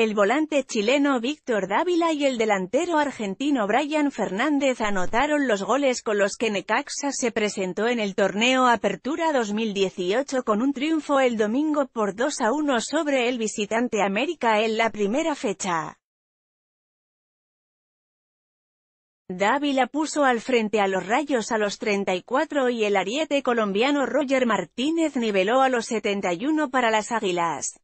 El volante chileno Víctor Dávila y el delantero argentino Brian Fernández anotaron los goles con los que Necaxa se presentó en el torneo Apertura 2018 con un triunfo el domingo por 2 a 1 sobre el visitante América en la primera fecha. Dávila puso al frente a los rayos a los 34 y el ariete colombiano Roger Martínez niveló a los 71 para las águilas.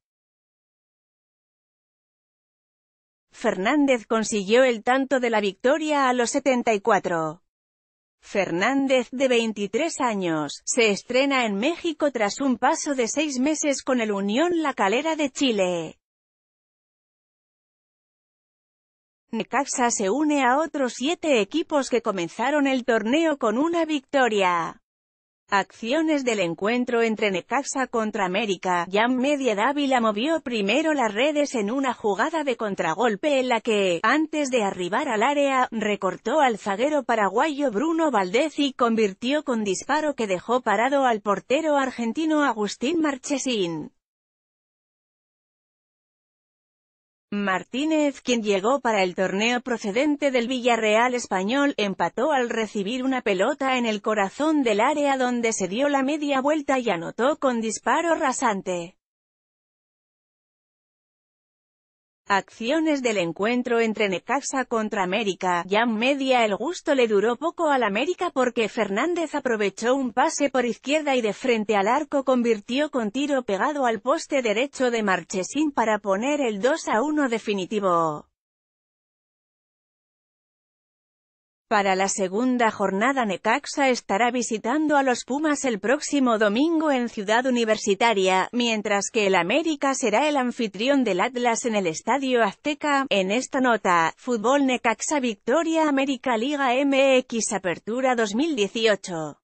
Fernández consiguió el tanto de la victoria a los 74. Fernández, de 23 años, se estrena en México tras un paso de seis meses con el Unión La Calera de Chile. Necaxa se une a otros siete equipos que comenzaron el torneo con una victoria. Acciones del encuentro entre Necaxa contra América, Jan Media Dávila movió primero las redes en una jugada de contragolpe en la que, antes de arribar al área, recortó al zaguero paraguayo Bruno Valdez y convirtió con disparo que dejó parado al portero argentino Agustín Marchesín. Martínez, quien llegó para el torneo procedente del Villarreal español, empató al recibir una pelota en el corazón del área donde se dio la media vuelta y anotó con disparo rasante. Acciones del encuentro entre Necaxa contra América, en Media El gusto le duró poco al América porque Fernández aprovechó un pase por izquierda y de frente al arco convirtió con tiro pegado al poste derecho de Marchesín para poner el 2 a 1 definitivo. Para la segunda jornada Necaxa estará visitando a los Pumas el próximo domingo en Ciudad Universitaria, mientras que el América será el anfitrión del Atlas en el Estadio Azteca. En esta nota, Fútbol Necaxa Victoria América Liga MX Apertura 2018.